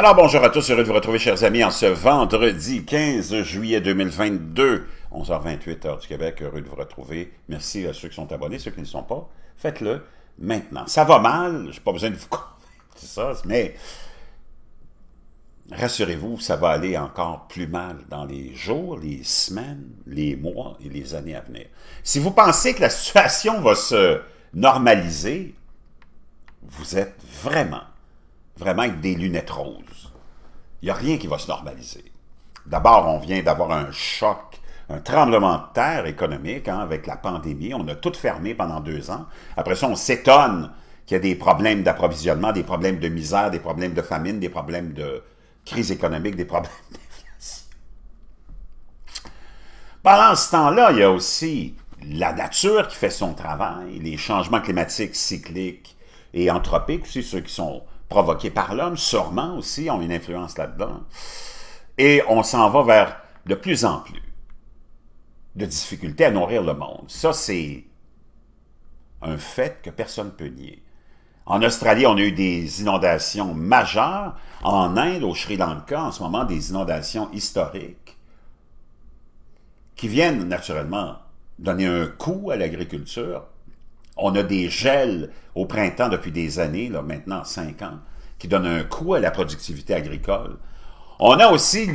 Alors bonjour à tous, heureux de vous retrouver chers amis en ce vendredi 15 juillet 2022, 11h28 heure du Québec, heureux de vous retrouver. Merci à ceux qui sont abonnés, ceux qui ne sont pas, faites-le maintenant. Ça va mal, j'ai pas besoin de vous convaincre ça, mais rassurez-vous, ça va aller encore plus mal dans les jours, les semaines, les mois et les années à venir. Si vous pensez que la situation va se normaliser, vous êtes vraiment vraiment avec des lunettes roses. Il n'y a rien qui va se normaliser. D'abord, on vient d'avoir un choc, un tremblement de terre économique hein, avec la pandémie. On a tout fermé pendant deux ans. Après ça, on s'étonne qu'il y a des problèmes d'approvisionnement, des problèmes de misère, des problèmes de famine, des problèmes de crise économique, des problèmes d'inflation. Pendant ce temps-là, il y a aussi la nature qui fait son travail, les changements climatiques cycliques et anthropiques, aussi ceux qui sont provoqués par l'homme, sûrement aussi, ont une influence là-dedans. Et on s'en va vers de plus en plus de difficultés à nourrir le monde. Ça, c'est un fait que personne ne peut nier. En Australie, on a eu des inondations majeures. En Inde, au Sri Lanka, en ce moment, des inondations historiques qui viennent naturellement donner un coup à l'agriculture on a des gels au printemps depuis des années, là, maintenant cinq ans, qui donnent un coup à la productivité agricole. On a aussi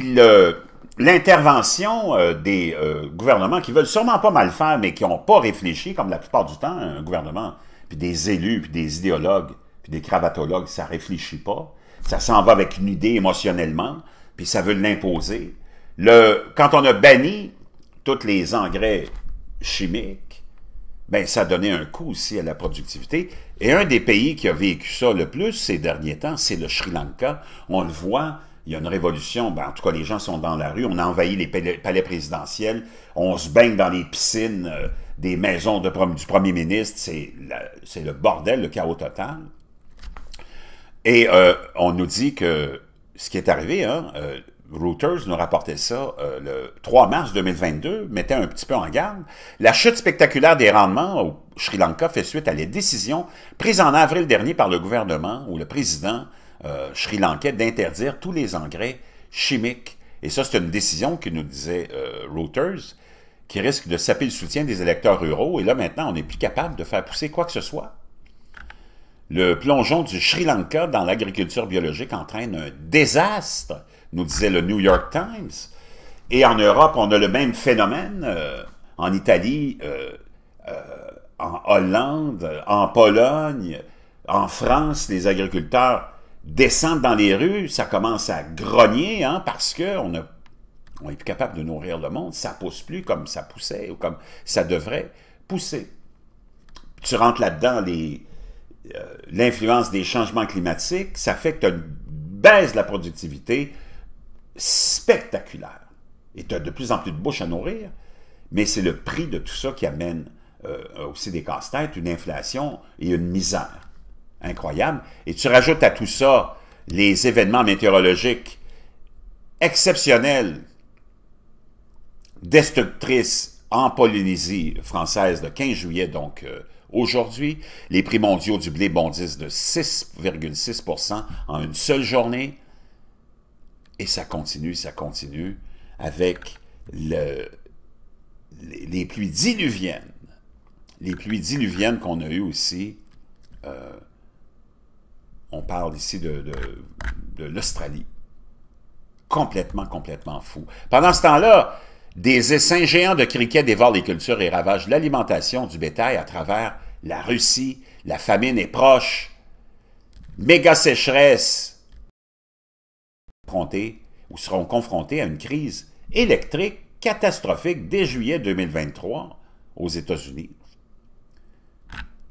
l'intervention euh, des euh, gouvernements qui veulent sûrement pas mal faire, mais qui n'ont pas réfléchi, comme la plupart du temps, un gouvernement, puis des élus, puis des idéologues, puis des cravatologues, ça réfléchit pas. Ça s'en va avec une idée émotionnellement, puis ça veut l'imposer. Le, quand on a banni tous les engrais chimiques, ben, ça a donné un coup aussi à la productivité. Et un des pays qui a vécu ça le plus ces derniers temps, c'est le Sri Lanka. On le voit, il y a une révolution. Ben, en tout cas, les gens sont dans la rue. On a envahi les palais présidentiels. On se baigne dans les piscines euh, des maisons du premier ministre. C'est le bordel, le chaos total. Et euh, on nous dit que ce qui est arrivé, hein, euh, Reuters nous rapportait ça euh, le 3 mars 2022, mettait un petit peu en garde. La chute spectaculaire des rendements au Sri Lanka fait suite à les décisions prises en avril dernier par le gouvernement ou le président euh, sri lankais d'interdire tous les engrais chimiques. Et ça, c'est une décision que nous disait euh, Reuters, qui risque de saper le soutien des électeurs ruraux. Et là, maintenant, on n'est plus capable de faire pousser quoi que ce soit. Le plongeon du Sri Lanka dans l'agriculture biologique entraîne un désastre nous disait le New York Times. Et en Europe, on a le même phénomène. Euh, en Italie, euh, euh, en Hollande, en Pologne, en France, les agriculteurs descendent dans les rues, ça commence à grogner hein, parce qu'on n'est on plus capable de nourrir le monde, ça ne pousse plus comme ça poussait ou comme ça devrait pousser. Tu rentres là-dedans l'influence des changements climatiques, ça fait que tu baisse la productivité, spectaculaire. Et tu as de plus en plus de bouche à nourrir, mais c'est le prix de tout ça qui amène euh, euh, aussi des casse-têtes, une inflation et une misère. Incroyable. Et tu rajoutes à tout ça les événements météorologiques exceptionnels, destructrices en Polynésie française le 15 juillet, donc euh, aujourd'hui. Les prix mondiaux du blé bondissent de 6,6 en une seule journée. Et ça continue, ça continue avec les, pluies diluviennes. Les pluies diluviennes qu'on a eues aussi. Euh, on parle ici de, de l'Australie. Complètement, complètement fou. Pendant ce temps-là, des essaims géants de criquets dévorent les cultures et ravagent l'alimentation du bétail à travers la Russie. La famine est proche. Méga sécheresse confrontés ou seront confrontés à une crise électrique catastrophique dès juillet 2023 aux États-Unis.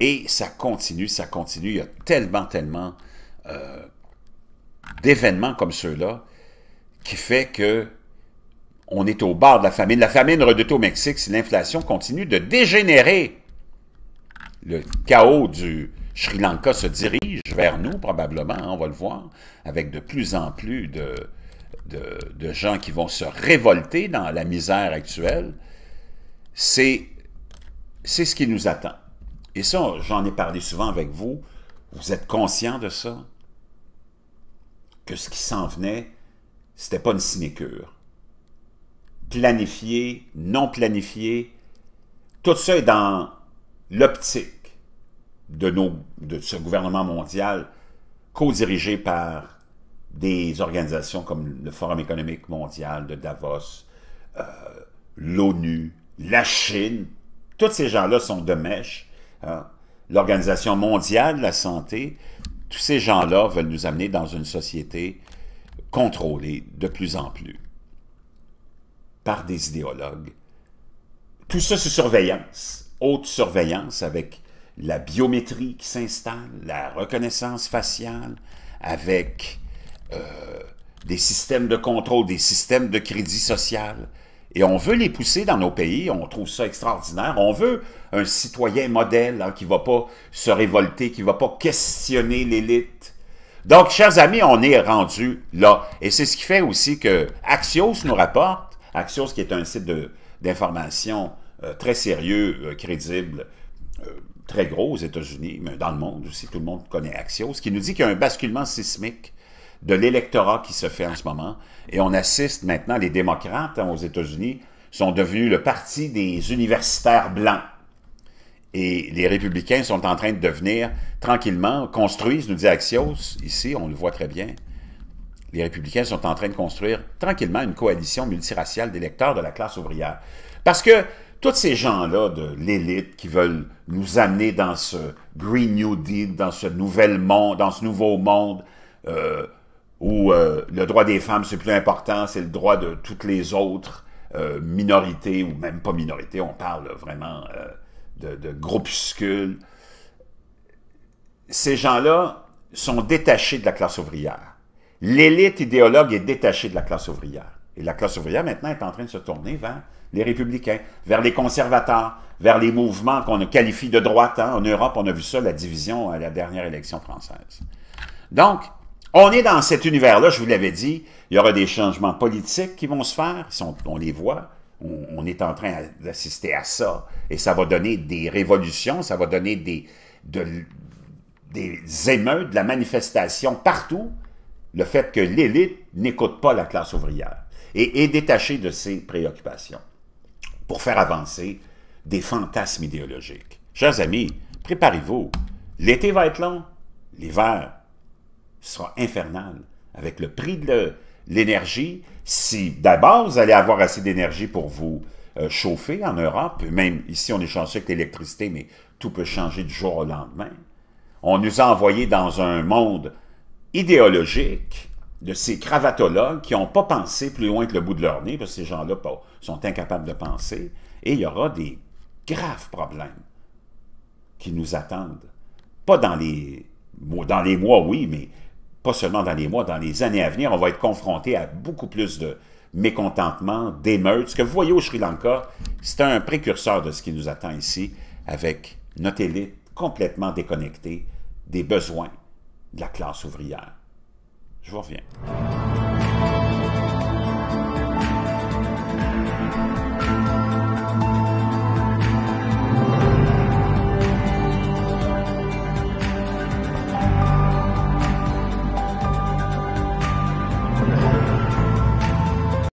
Et ça continue, ça continue. Il y a tellement, tellement euh, d'événements comme ceux-là qui fait que on est au bord de la famine. La famine redoute au Mexique si l'inflation continue de dégénérer. Le chaos du, Sri Lanka se dirige vers nous, probablement, hein, on va le voir, avec de plus en plus de, de, gens qui vont se révolter dans la misère actuelle. C'est ce qui nous attend. Et ça, j'en ai parlé souvent avec vous. Vous êtes conscient de ça? Que ce qui s'en venait, c'était pas une sinécure. Planifié, non planifié, tout ça est dans l'optique de, nos, de ce gouvernement mondial co-dirigé par des organisations comme le Forum économique mondial de Davos, euh, l'ONU, la Chine. Tous ces gens-là sont de mèche. Hein. L'Organisation mondiale de la santé, tous ces gens-là veulent nous amener dans une société contrôlée de plus en plus par des idéologues. Tout ça, c'est surveillance, haute surveillance avec la biométrie qui s'installe, la reconnaissance faciale, avec euh, des systèmes de contrôle, des systèmes de crédit social. Et on veut les pousser dans nos pays, on trouve ça extraordinaire. On veut un citoyen modèle hein, qui ne va pas se révolter, qui ne va pas questionner l'élite. Donc, chers amis, on est rendu là. Et c'est ce qui fait aussi que Axios nous rapporte, Axios qui est un site d'information euh, très sérieux, euh, crédible, très gros aux États-Unis, mais dans le monde aussi, tout le monde connaît Axios, qui nous dit qu'il y a un basculement sismique de l'électorat qui se fait en ce moment. Et on assiste maintenant, les démocrates hein, aux États-Unis sont devenus le parti des universitaires blancs. Et les républicains sont en train de devenir tranquillement, construisent, nous dit Axios, ici, on le voit très bien, les républicains sont en train de construire tranquillement une coalition multiraciale d'électeurs de la classe ouvrière. Parce que tous ces gens-là de l'élite qui veulent nous amener dans ce Green New Deal, dans ce nouvel monde, dans ce nouveau monde euh, où euh, le droit des femmes, c'est plus important, c'est le droit de toutes les autres euh, minorités, ou même pas minorités, on parle vraiment de, de groupuscules. Ces gens-là sont détachés de la classe ouvrière. L'élite idéologue est détachée de la classe ouvrière. Et la classe ouvrière, maintenant, est en train de se tourner vers les républicains, vers les conservateurs, vers les mouvements qu'on qualifie de droite. Hein. En Europe, on a vu ça, la division à la dernière élection française. Donc, on est dans cet univers-là, je vous l'avais dit, il y aura des changements politiques qui vont se faire, on les voit, on, est en train d'assister à ça, et ça va donner des révolutions, ça va donner des, des émeutes, de la manifestation partout, le fait que l'élite n'écoute pas la classe ouvrière et est détaché de ses préoccupations pour faire avancer des fantasmes idéologiques. Chers amis, préparez-vous. L'été va être long, l'hiver sera infernal avec le prix de l'énergie. Si d'abord vous allez avoir assez d'énergie pour vous euh, chauffer en Europe, même ici on est chanceux avec l'électricité, mais tout peut changer du jour au lendemain. On nous a envoyés dans un monde idéologique de ces cravatologues qui n'ont pas pensé plus loin que le bout de leur nez, parce que ces gens-là sont incapables de penser, et il y aura des graves problèmes qui nous attendent. Pas dans les, dans les mois, oui, mais pas seulement dans les mois, dans les années à venir, on va être confronté à beaucoup plus de mécontentement, d'émeutes. Ce que vous voyez au Sri Lanka, c'est un précurseur de ce qui nous attend ici, avec notre élite complètement déconnectée des besoins de la classe ouvrière. Je vous reviens.